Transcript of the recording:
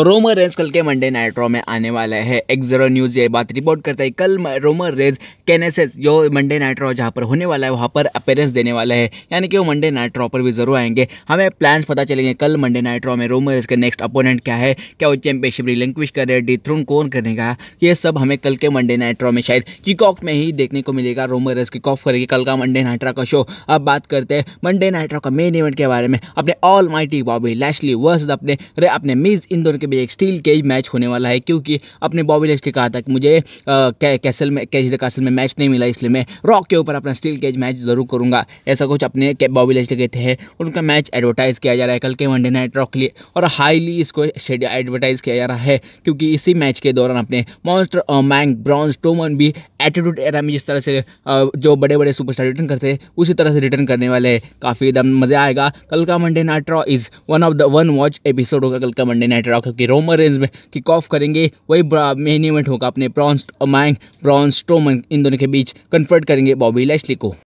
रोमर range कल के Monday night Raw में आने वाला है एक्जरो न्यूज़ ये बात रिपोर्ट करता है कल रोमर रेंज कैनेसेस जो मंडे नाइट्रो जहाँ पर होने वाला है वहाँ पर अपेयरेंस देने वाला है यानी कि वो मंडे नाइट्रो पर भी जरूर आएंगे हमें प्लान्स पता चलेंगे कल मंडे नाइट्रो में रोमर रेज का नेक्स्ट अपोनेंट क्या है क्या वो चैंपियनशिप रिलिंक्विश करे डी थ्रून कौन करने का ये सब हमें कल के मंडे नाइट्रो में शायद किक ऑफ में ही देखने को मिलेगा रोमर रेज किक ऑफ करेगी कल का मंडे नाइट्रा का शो अब बात करते हैं मंडे नाइट्रो का मेन इवेंट के बारे में अपने all mighty Bobby Lashley versus अपने अपने मिस इंदोर के बीच एक स्टील केज मैच होने वाला है क्योंकि अपने बॉबी लेस कहा था कि मुझे कैसल में कैच द कैसल में मैच नहीं मिला इसलिए मैं रॉक के ऊपर अपना स्टील केज मैच ज़रूर करूंगा ऐसा कुछ अपने बॉबी लेस कहते हैं उनका मैच एडवर्टाइज़ किया जा रहा है कल के वनडे नाइट रॉक के लिए और हाईली इसको एडवर्टाइज़ किया जा रहा है क्योंकि इसी मैच के दौरान अपने मॉन्स्टर मैंग ब्रॉन्स टोमन भी एटीट्यूड एरा में जिस तरह से जो बड़े बड़े सुपरस्टार रिटर्न करते हैं उसी तरह से रिटर्न करने वाले हैं काफ़ी एकदम मज़ा आएगा कल का Monday night Raw is one of the one watch episode होगा कल का मंडे नाइट रॉ कि रोमन रेंज में किक ऑफ करेंगे वही मेन इवेंट होगा अपने ब्रॉन्स मैंग ब्रॉन्स स्ट्रोमन इन दोनों के बीच कन्फर्ट करेंगे बॉबी लैशली को